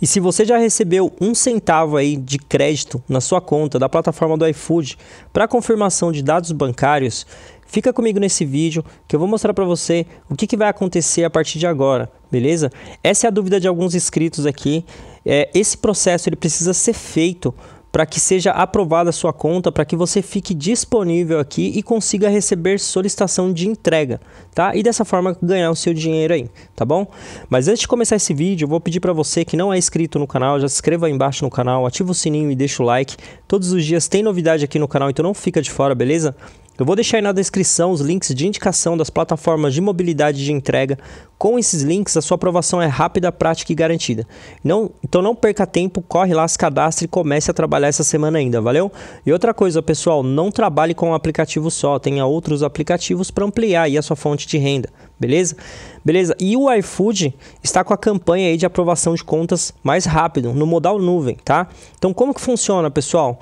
E se você já recebeu um centavo aí de crédito na sua conta da plataforma do iFood para confirmação de dados bancários, fica comigo nesse vídeo que eu vou mostrar para você o que, que vai acontecer a partir de agora, beleza? Essa é a dúvida de alguns inscritos aqui. É, esse processo ele precisa ser feito para que seja aprovada a sua conta, para que você fique disponível aqui e consiga receber solicitação de entrega, tá? E dessa forma ganhar o seu dinheiro aí, tá bom? Mas antes de começar esse vídeo, eu vou pedir para você que não é inscrito no canal, já se inscreva aí embaixo no canal, ativa o sininho e deixa o like. Todos os dias tem novidade aqui no canal, então não fica de fora, beleza? Eu vou deixar aí na descrição os links de indicação das plataformas de mobilidade de entrega. Com esses links, a sua aprovação é rápida, prática e garantida. Não, então não perca tempo, corre lá, se cadastre e comece a trabalhar essa semana ainda, valeu? E outra coisa, pessoal, não trabalhe com um aplicativo só, tenha outros aplicativos para ampliar aí a sua fonte de renda, beleza? Beleza? E o iFood está com a campanha aí de aprovação de contas mais rápido, no modal nuvem, tá? Então como que funciona, pessoal?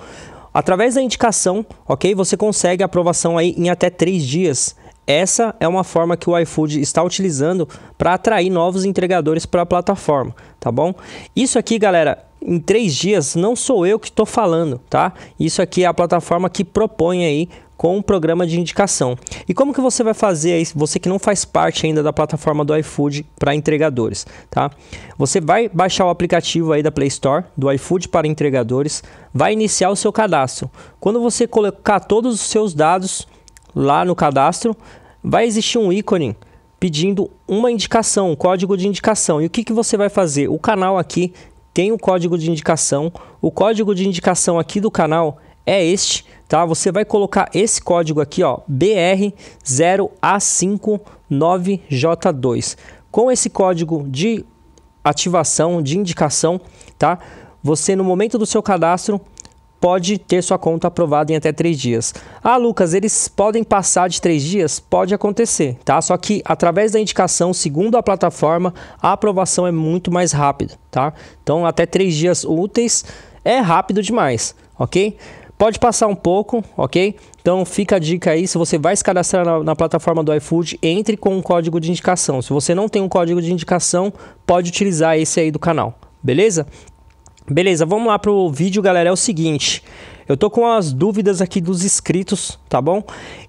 Através da indicação, ok, você consegue aprovação aí em até três dias essa é uma forma que o iFood está utilizando para atrair novos entregadores para a plataforma, tá bom? Isso aqui, galera, em três dias não sou eu que estou falando, tá? Isso aqui é a plataforma que propõe aí com o um programa de indicação. E como que você vai fazer isso? Você que não faz parte ainda da plataforma do iFood para entregadores, tá? Você vai baixar o aplicativo aí da Play Store do iFood para entregadores, vai iniciar o seu cadastro. Quando você colocar todos os seus dados, lá no cadastro, vai existir um ícone pedindo uma indicação, um código de indicação. E o que, que você vai fazer? O canal aqui tem o um código de indicação. O código de indicação aqui do canal é este, tá? Você vai colocar esse código aqui, ó, BR0A59J2. Com esse código de ativação, de indicação, tá? Você no momento do seu cadastro pode ter sua conta aprovada em até três dias. Ah, Lucas, eles podem passar de três dias? Pode acontecer, tá? Só que através da indicação, segundo a plataforma, a aprovação é muito mais rápida, tá? Então, até três dias úteis é rápido demais, ok? Pode passar um pouco, ok? Então fica a dica aí, se você vai se cadastrar na, na, plataforma do iFood, entre com um código de indicação. Se você não tem um código de indicação, pode utilizar esse aí do canal, beleza? Beleza, vamos lá pro vídeo, galera. É o seguinte. Eu tô com as dúvidas aqui dos inscritos, tá bom?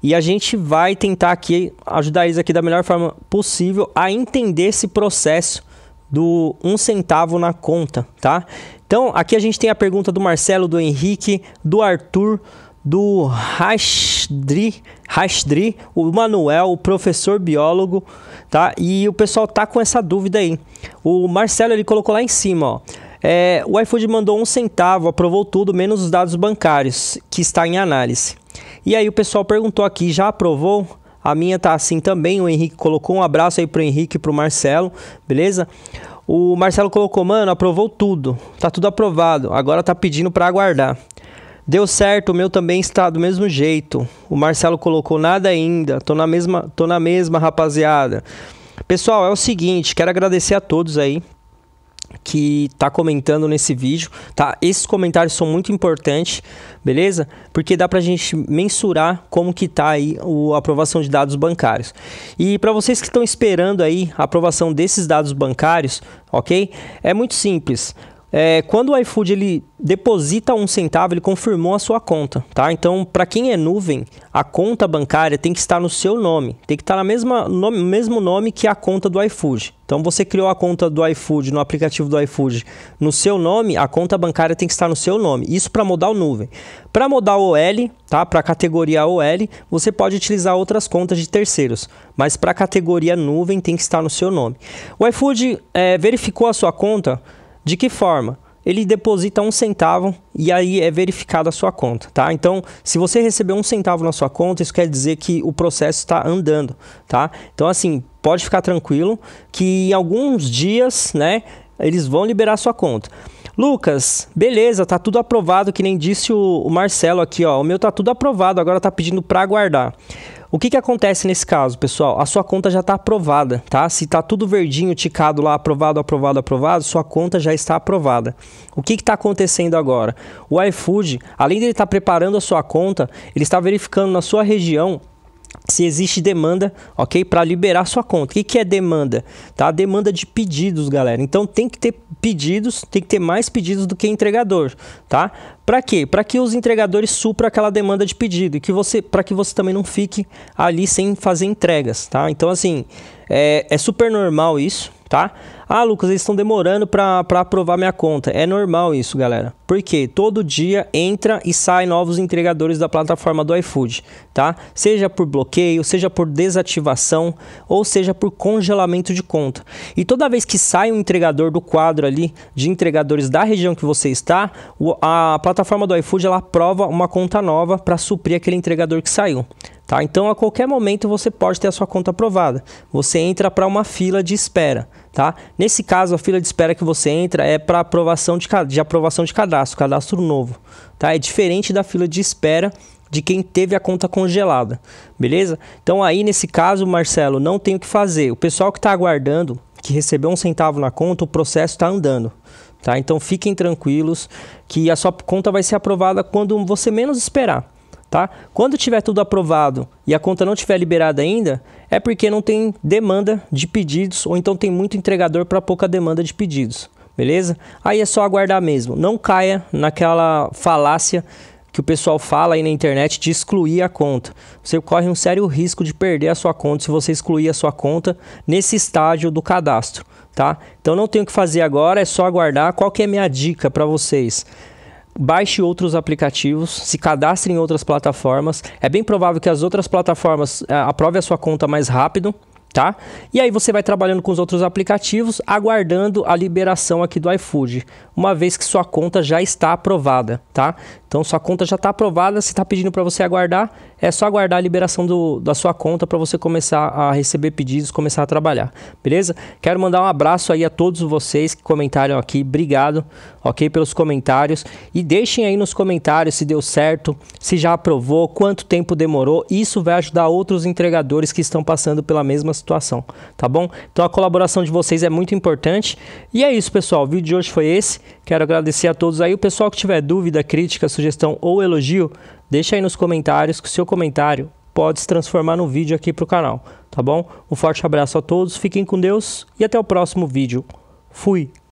E a gente vai tentar aqui ajudar eles aqui da melhor forma possível a entender esse processo do um centavo na conta, tá? Então, aqui a gente tem a pergunta do Marcelo, do Henrique, do Arthur, do Hashdri, Rashdri, o Manuel, o professor biólogo, tá? E o pessoal tá com essa dúvida aí. O Marcelo ele colocou lá em cima, ó. É, o iFood mandou um centavo, aprovou tudo, menos os dados bancários, que está em análise. E aí o pessoal perguntou aqui, já aprovou? A minha tá assim também, o Henrique colocou um abraço aí pro Henrique e pro Marcelo, beleza? O Marcelo colocou, mano, aprovou tudo. Tá tudo aprovado. Agora tá pedindo para aguardar. Deu certo, o meu também está do mesmo jeito. O Marcelo colocou nada ainda. Tô na mesma, tô na mesma, rapaziada. Pessoal, é o seguinte, quero agradecer a todos aí que está comentando nesse vídeo, tá? Esses comentários são muito importantes, beleza? Porque dá para a gente mensurar como que tá aí a aprovação de dados bancários. E para vocês que estão esperando aí a aprovação desses dados bancários, ok? É muito simples é, quando o iFood ele deposita um centavo, ele confirmou a sua conta, tá? Então, para quem é nuvem, a conta bancária tem que estar no seu nome, tem que estar na mesma mesmo nome que a conta do iFood. Então, você criou a conta do iFood no aplicativo do iFood no seu nome, a conta bancária tem que estar no seu nome. Isso para mudar o nuvem. Para mudar o OL, tá? Para a categoria OL, você pode utilizar outras contas de terceiros, mas para a categoria nuvem tem que estar no seu nome. O iFood é, verificou a sua conta de que forma? Ele deposita um centavo e aí é verificada a sua conta, tá? Então, se você receber um centavo na sua conta, isso quer dizer que o processo está andando, tá? Então, assim, pode ficar tranquilo que em alguns dias, né, eles vão liberar a sua conta. Lucas, beleza, tá tudo aprovado, que nem disse o, o Marcelo aqui, ó. O meu tá tudo aprovado, agora tá pedindo para aguardar. O que, que acontece nesse caso, pessoal? A sua conta já está aprovada, tá? Se tá tudo verdinho, ticado lá, aprovado, aprovado, aprovado, sua conta já está aprovada. O que está acontecendo agora? O iFood, além de ele estar tá preparando a sua conta, ele está verificando na sua região se existe demanda, ok, para liberar sua conta. O que, que é demanda? Tá? Demanda de pedidos, galera. Então tem que ter pedidos, tem que ter mais pedidos do que entregador, tá? Para quê? Para que os entregadores supram aquela demanda de pedido e que você, para que você também não fique ali sem fazer entregas, tá? Então assim é, é super normal isso, tá? Ah, Lucas, eles estão demorando para aprovar minha conta. É normal isso, galera. Porque todo dia entra e sai novos entregadores da plataforma do iFood, tá? Seja por bloqueio, seja por desativação ou seja por congelamento de conta. E toda vez que sai um entregador do quadro ali de entregadores da região que você está, a plataforma do iFood ela aprova uma conta nova para suprir aquele entregador que saiu. Tá? Então, a qualquer momento você pode ter a sua conta aprovada. Você entra para uma fila de espera. Tá? Nesse caso, a fila de espera que você entra é para aprovação de, de aprovação de cadastro, cadastro novo. Tá? É diferente da fila de espera de quem teve a conta congelada, beleza? Então aí nesse caso, Marcelo, não tem o que fazer. O pessoal que está aguardando, que recebeu um centavo na conta, o processo está andando, tá? Então fiquem tranquilos que a sua conta vai ser aprovada quando você menos esperar. Tá? Quando tiver tudo aprovado e a conta não tiver liberada ainda, é porque não tem demanda de pedidos ou então tem muito entregador para pouca demanda de pedidos, beleza? Aí é só aguardar mesmo. Não caia naquela falácia que o pessoal fala aí na internet de excluir a conta. Você corre um sério risco de perder a sua conta se você excluir a sua conta nesse estágio do cadastro, tá? Então não tem o que fazer agora, é só aguardar. Qual que é a minha dica para vocês? baixe outros aplicativos, se cadastre em outras plataformas. É bem provável que as outras plataformas eh, aprovem a sua conta mais rápido tá? E aí você vai trabalhando com os outros aplicativos, aguardando a liberação aqui do iFood, uma vez que sua conta já está aprovada, tá? Então sua conta já está aprovada, se está pedindo para você aguardar, é só aguardar a liberação do, da sua conta para você começar a receber pedidos, começar a trabalhar, beleza? Quero mandar um abraço aí a todos vocês que comentaram aqui, obrigado, ok, pelos comentários e deixem aí nos comentários se deu certo, se já aprovou, quanto tempo demorou, isso vai ajudar outros entregadores que estão passando pela mesma situação situação, tá bom? Então a colaboração de vocês é muito importante. E é isso, pessoal. O vídeo de hoje foi esse. Quero agradecer a todos aí. O pessoal que tiver dúvida, crítica, sugestão ou elogio, deixa aí nos comentários que o seu comentário pode se transformar no vídeo aqui para o canal, tá bom? Um forte abraço a todos, fiquem com Deus e até o próximo vídeo. Fui!